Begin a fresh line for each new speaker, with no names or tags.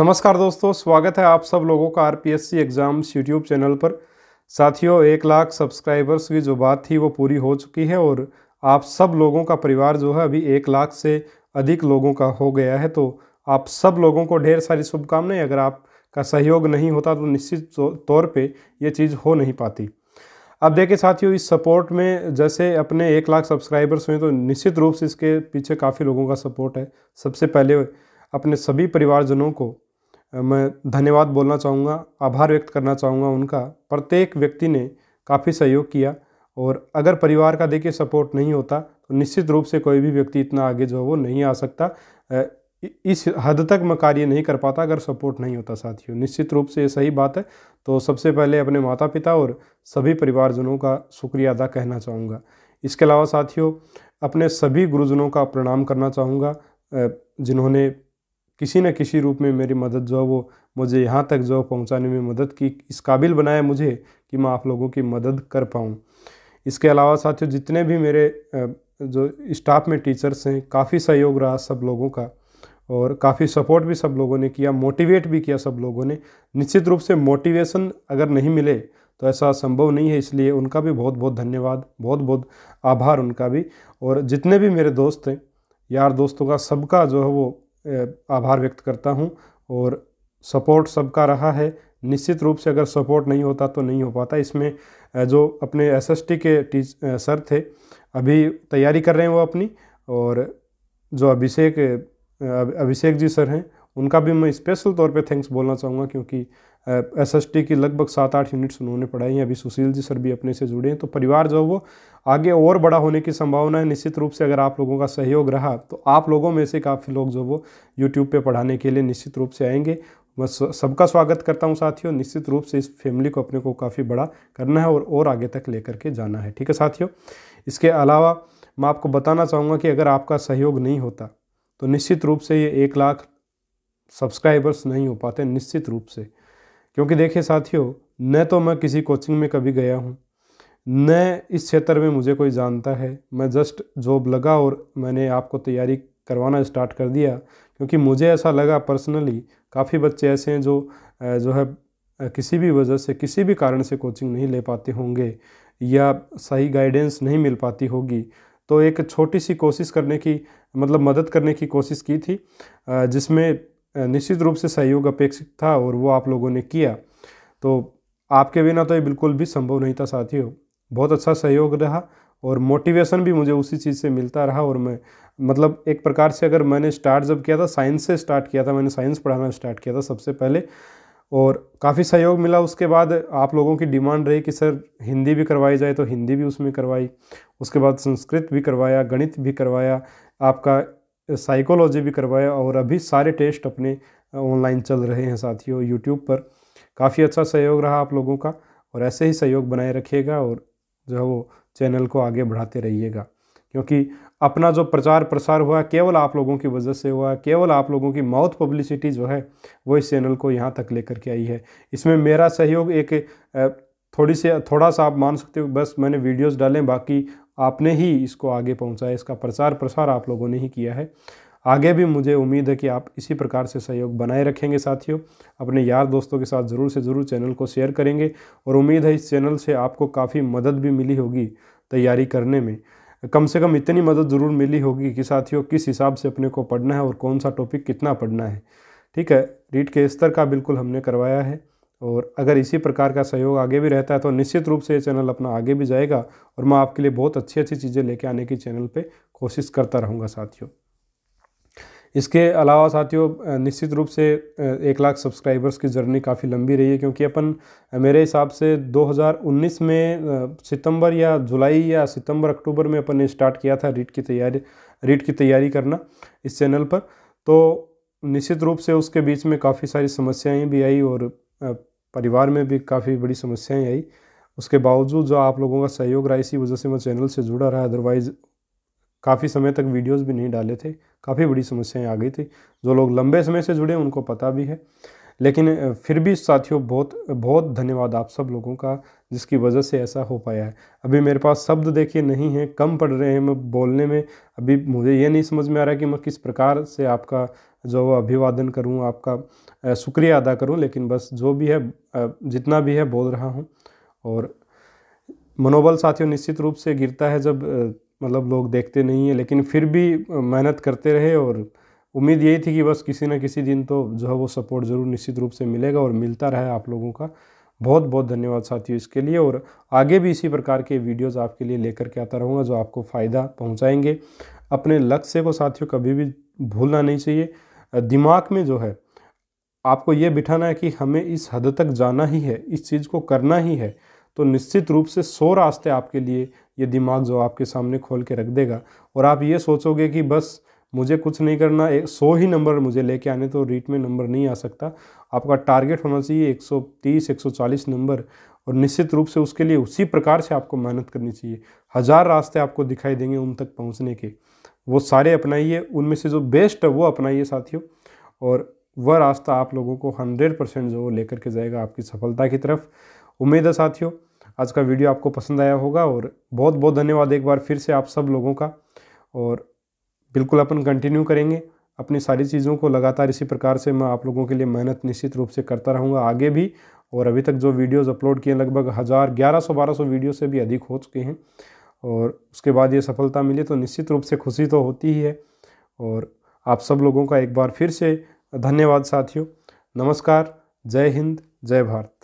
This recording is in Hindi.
नमस्कार दोस्तों स्वागत है आप सब लोगों का आरपीएससी एग्ज़ाम्स यूट्यूब चैनल पर साथियों एक लाख सब्सक्राइबर्स की जो बात थी वो पूरी हो चुकी है और आप सब लोगों का परिवार जो है अभी एक लाख से अधिक लोगों का हो गया है तो आप सब लोगों को ढेर सारी शुभकामनाएं अगर आपका सहयोग नहीं होता तो निश्चित तो तौर पर ये चीज़ हो नहीं पाती अब देखिए साथियों इस सपोर्ट में जैसे अपने एक लाख सब्सक्राइबर्स हुए तो निश्चित रूप से इसके पीछे काफ़ी लोगों का सपोर्ट है सबसे पहले अपने सभी परिवारजनों को मैं धन्यवाद बोलना चाहूँगा आभार व्यक्त करना चाहूँगा उनका प्रत्येक व्यक्ति ने काफ़ी सहयोग किया और अगर परिवार का देखिए सपोर्ट नहीं होता तो निश्चित रूप से कोई भी व्यक्ति इतना आगे जो है वो नहीं आ सकता इस हद तक मैं कार्य नहीं कर पाता अगर सपोर्ट नहीं होता साथियों निश्चित रूप से ये सही बात है तो सबसे पहले अपने माता पिता और सभी परिवारजनों का शुक्रिया अदा कहना चाहूँगा इसके अलावा साथियों अपने सभी गुरुजनों का प्रणाम करना चाहूँगा जिन्होंने किसी न किसी रूप में मेरी मदद जो है वो मुझे यहाँ तक जो पहुँचाने में मदद की इस काबिल बनाया मुझे कि मैं आप लोगों की मदद कर पाऊँ इसके अलावा साथियों जितने भी मेरे जो स्टाफ में टीचर्स हैं काफ़ी सहयोग रहा सब लोगों का और काफ़ी सपोर्ट भी सब लोगों ने किया मोटिवेट भी किया सब लोगों ने निश्चित रूप से मोटिवेशन अगर नहीं मिले तो ऐसा संभव नहीं है इसलिए उनका भी बहुत बहुत धन्यवाद बहुत बहुत आभार उनका भी और जितने भी मेरे दोस्त हैं यार दोस्तों का सबका जो है वो आभार व्यक्त करता हूँ और सपोर्ट सबका रहा है निश्चित रूप से अगर सपोर्ट नहीं होता तो नहीं हो पाता इसमें जो अपने एस के टीच सर थे अभी तैयारी कर रहे हैं वो अपनी और जो अभिषेक अभिषेक जी सर हैं उनका भी मैं स्पेशल तौर पे थैंक्स बोलना चाहूँगा क्योंकि एसएसटी की लगभग सात आठ यूनिट्स उन्होंने पढ़ाई हैं अभी सुशील जी सर भी अपने से जुड़े हैं तो परिवार जो वो आगे और बड़ा होने की संभावना है निश्चित रूप से अगर आप लोगों का सहयोग रहा तो आप लोगों में से काफ़ी लोग जो वो यूट्यूब पर पढ़ाने के लिए निश्चित रूप से आएंगे मैं सबका स्वागत करता हूँ साथियों निश्चित रूप से इस फैमिली को अपने को काफ़ी बड़ा करना है और और आगे तक लेकर के जाना है ठीक है साथियों इसके अलावा मैं आपको बताना चाहूँगा कि अगर आपका सहयोग नहीं होता तो निश्चित रूप से ये एक लाख सब्सक्राइबर्स नहीं हो पाते निश्चित रूप से क्योंकि देखिए साथियों न तो मैं किसी कोचिंग में कभी गया हूँ न इस क्षेत्र में मुझे कोई जानता है मैं जस्ट जॉब लगा और मैंने आपको तैयारी करवाना स्टार्ट कर दिया क्योंकि मुझे ऐसा लगा पर्सनली काफ़ी बच्चे ऐसे हैं जो जो है किसी भी वजह से किसी भी कारण से कोचिंग नहीं ले पाते होंगे या सही गाइडेंस नहीं मिल पाती होगी तो एक छोटी सी कोशिश करने की मतलब मदद करने की कोशिश की थी जिसमें निश्चित रूप से सहयोग अपेक्षित था और वो आप लोगों ने किया तो आपके बिना तो ये बिल्कुल भी संभव नहीं था साथियों बहुत अच्छा सहयोग रहा और मोटिवेशन भी मुझे उसी चीज़ से मिलता रहा और मैं मतलब एक प्रकार से अगर मैंने स्टार्ट जब किया था साइंस से स्टार्ट किया था मैंने साइंस पढ़ाना स्टार्ट किया था सबसे पहले और काफ़ी सहयोग मिला उसके बाद आप लोगों की डिमांड रही कि सर हिंदी भी करवाई जाए तो हिंदी भी उसमें करवाई उसके बाद संस्कृत भी करवाया गणित भी करवाया आपका साइकोलॉजी भी करवाया और अभी सारे टेस्ट अपने ऑनलाइन चल रहे हैं साथियों यूट्यूब पर काफ़ी अच्छा सहयोग रहा आप लोगों का और ऐसे ही सहयोग बनाए रखिएगा और जो है वो चैनल को आगे बढ़ाते रहिएगा क्योंकि अपना जो प्रचार प्रसार हुआ केवल आप लोगों की वजह से हुआ केवल आप लोगों की माउथ पब्लिसिटी जो है वो इस चैनल को यहाँ तक लेकर के आई है इसमें मेरा सहयोग एक थोड़ी से थोड़ा सा आप मान सकते हो बस मैंने वीडियोस डालें बाकी आपने ही इसको आगे पहुंचाया इसका प्रचार प्रसार आप लोगों ने ही किया है आगे भी मुझे उम्मीद है कि आप इसी प्रकार से सहयोग बनाए रखेंगे साथियों अपने यार दोस्तों के साथ ज़रूर से ज़रूर चैनल को शेयर करेंगे और उम्मीद है इस चैनल से आपको काफ़ी मदद भी मिली होगी तैयारी करने में कम से कम इतनी मदद ज़रूर मिली होगी कि साथियों किस हिसाब से अपने को पढ़ना है और कौन सा टॉपिक कितना पढ़ना है ठीक है रीट के स्तर का बिल्कुल हमने करवाया है और अगर इसी प्रकार का सहयोग आगे भी रहता है तो निश्चित रूप से ये चैनल अपना आगे भी जाएगा और मैं आपके लिए बहुत अच्छी अच्छी चीज़ें लेके आने की चैनल पे कोशिश करता रहूँगा साथियों इसके अलावा साथियों निश्चित रूप से एक लाख सब्सक्राइबर्स की जर्नी काफ़ी लंबी रही है क्योंकि अपन मेरे हिसाब से 2019 में सितंबर या जुलाई या सितंबर अक्टूबर में अपन ने स्टार्ट किया था रीट की तैयारी रीट की तैयारी करना इस चैनल पर तो निश्चित रूप से उसके बीच में काफ़ी सारी समस्याएं भी आई और परिवार में भी काफ़ी बड़ी समस्याएं आई उसके बावजूद जो आप लोगों का सहयोग रहा इसी वजह से मैं चैनल से जुड़ा रहा अदरवाइज़ काफ़ी समय तक वीडियोस भी नहीं डाले थे काफ़ी बड़ी समस्याएं आ गई थी जो लोग लंबे समय से जुड़े उनको पता भी है लेकिन फिर भी साथियों बहुत बहुत धन्यवाद आप सब लोगों का जिसकी वजह से ऐसा हो पाया है अभी मेरे पास शब्द देखिए नहीं है कम पड़ रहे हैं मैं बोलने में अभी मुझे ये नहीं समझ में आ रहा कि मैं किस प्रकार से आपका जो अभिवादन करूँ आपका शुक्रिया अदा करूँ लेकिन बस जो भी है जितना भी है बोल रहा हूँ और मनोबल साथियों निश्चित रूप से गिरता है जब मतलब लोग देखते नहीं हैं लेकिन फिर भी मेहनत करते रहे और उम्मीद यही थी कि बस किसी न किसी दिन तो जो है वो सपोर्ट ज़रूर निश्चित रूप से मिलेगा और मिलता रहा आप लोगों का बहुत बहुत धन्यवाद साथियों इसके लिए और आगे भी इसी प्रकार के वीडियोस आपके लिए लेकर के आता रहूँगा जो आपको फ़ायदा पहुँचाएंगे अपने लक्ष्य को साथियों कभी भी भूलना नहीं चाहिए दिमाग में जो है आपको ये बिठाना है कि हमें इस हद तक जाना ही है इस चीज़ को करना ही है तो निश्चित रूप से सौ रास्ते आपके लिए ये दिमाग जो आपके सामने खोल के रख देगा और आप ये सोचोगे कि बस मुझे कुछ नहीं करना एक सौ ही नंबर मुझे लेके आने तो रीट में नंबर नहीं आ सकता आपका टारगेट होना चाहिए 130 140 नंबर और निश्चित रूप से उसके लिए उसी प्रकार से आपको मेहनत करनी चाहिए हज़ार रास्ते आपको दिखाई देंगे उन तक पहुँचने के वो सारे अपनाइए उनमें से जो बेस्ट है वो अपनाइए साथियों और वह रास्ता आप लोगों को हंड्रेड परसेंट जो लेकर के जाएगा आपकी सफलता की तरफ उम्मीद है साथियों आज का वीडियो आपको पसंद आया होगा और बहुत बहुत धन्यवाद एक बार फिर से आप सब लोगों का और बिल्कुल अपन कंटिन्यू करेंगे अपनी सारी चीज़ों को लगातार इसी प्रकार से मैं आप लोगों के लिए मेहनत निश्चित रूप से करता रहूँगा आगे भी और अभी तक जो वीडियोज़ अपलोड किए लगभग हज़ार ग्यारह सौ बारह सौ वीडियो से भी अधिक हो चुके हैं और उसके बाद ये सफलता मिली तो निश्चित रूप से खुशी तो होती ही है और आप सब लोगों का एक बार फिर से धन्यवाद साथियों नमस्कार जय हिंद जय भारत